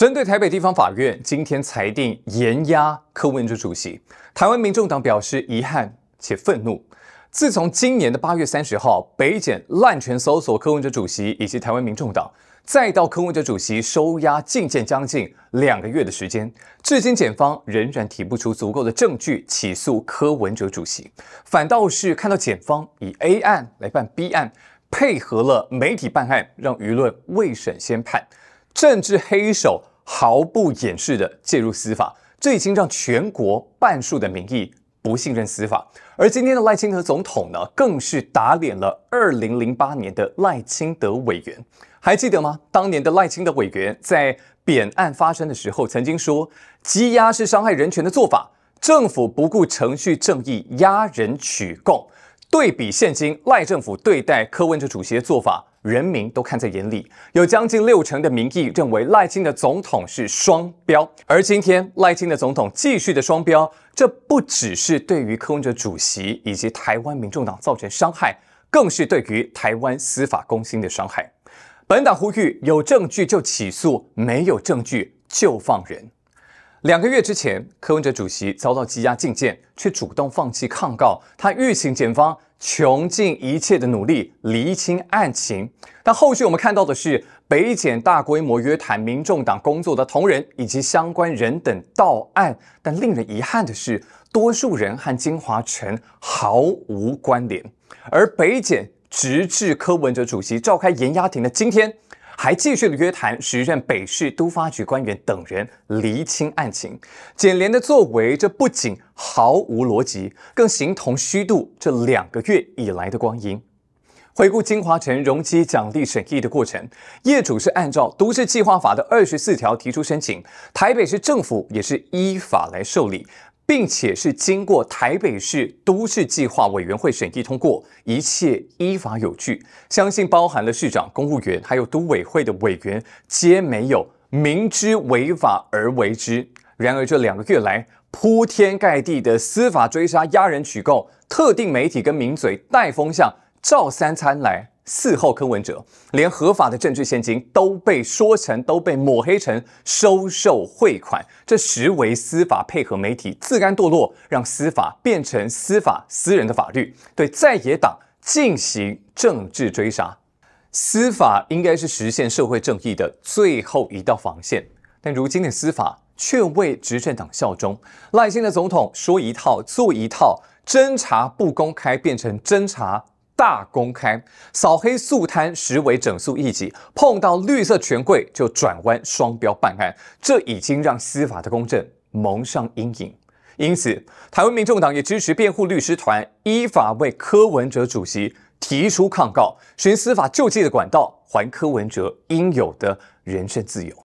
针对台北地方法院今天裁定严押柯文哲主席，台湾民众党表示遗憾且愤怒。自从今年的八月三十号，北检滥权搜索柯文哲主席以及台湾民众党，再到柯文哲主席收押禁见将近两个月的时间，至今检方仍然提不出足够的证据起诉柯文哲主席，反倒是看到检方以 A 案来办 B 案，配合了媒体办案，让舆论未审先判，政治黑手。毫不掩饰地介入司法，这已经让全国半数的民意不信任司法。而今天的赖清德总统呢，更是打脸了2008年的赖清德委员，还记得吗？当年的赖清德委员在扁案发生的时候，曾经说“羁押是伤害人权的做法，政府不顾程序正义，压人取供”。对比现今赖政府对待柯文哲主席的做法。人民都看在眼里，有将近六成的民意认为赖清的总统是双标。而今天赖清的总统继续的双标，这不只是对于柯文哲主席以及台湾民众党造成伤害，更是对于台湾司法公信的伤害。本党呼吁：有证据就起诉，没有证据就放人。两个月之前，柯文哲主席遭到羁押禁见，却主动放弃抗告。他欲请检方穷尽一切的努力厘清案情。但后续我们看到的是，北检大规模约谈民众党工作的同仁以及相关人等到案。但令人遗憾的是，多数人和金华城毫无关联。而北检直至柯文哲主席召开严押庭的今天。还继续约谈时任北市都发局官员等人，厘清案情。检联的作为，这不仅毫无逻辑，更形同虚度这两个月以来的光阴。回顾金华城容积奖励审议的过程，业主是按照都市计划法的二十四条提出申请，台北市政府也是依法来受理。并且是经过台北市都市计划委员会审议通过，一切依法有据，相信包含了市长、公务员，还有都委会的委员，皆没有明知违法而为之。然而这两个月来，铺天盖地的司法追杀、压人取购，特定媒体跟名嘴带风向，照三餐来。伺候柯文哲，连合法的政治现金都被说成都被抹黑成收受贿款，这实为司法配合媒体自甘堕落，让司法变成司法私人的法律，对在野党进行政治追杀。司法应该是实现社会正义的最后一道防线，但如今的司法却为执政党效忠。赖清的总统说一套做一套，侦查不公开变成侦查。大公开，扫黑肃贪实为整肃异己，碰到绿色权贵就转弯双标办案，这已经让司法的公正蒙上阴影。因此，台湾民众党也支持辩护律师团依法为柯文哲主席提出抗告，寻司法救济的管道，还柯文哲应有的人身自由。